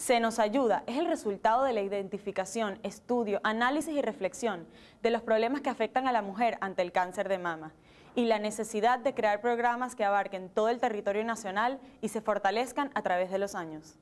Se nos ayuda es el resultado de la identificación, estudio, análisis y reflexión de los problemas que afectan a la mujer ante el cáncer de mama y la necesidad de crear programas que abarquen todo el territorio nacional y se fortalezcan a través de los años.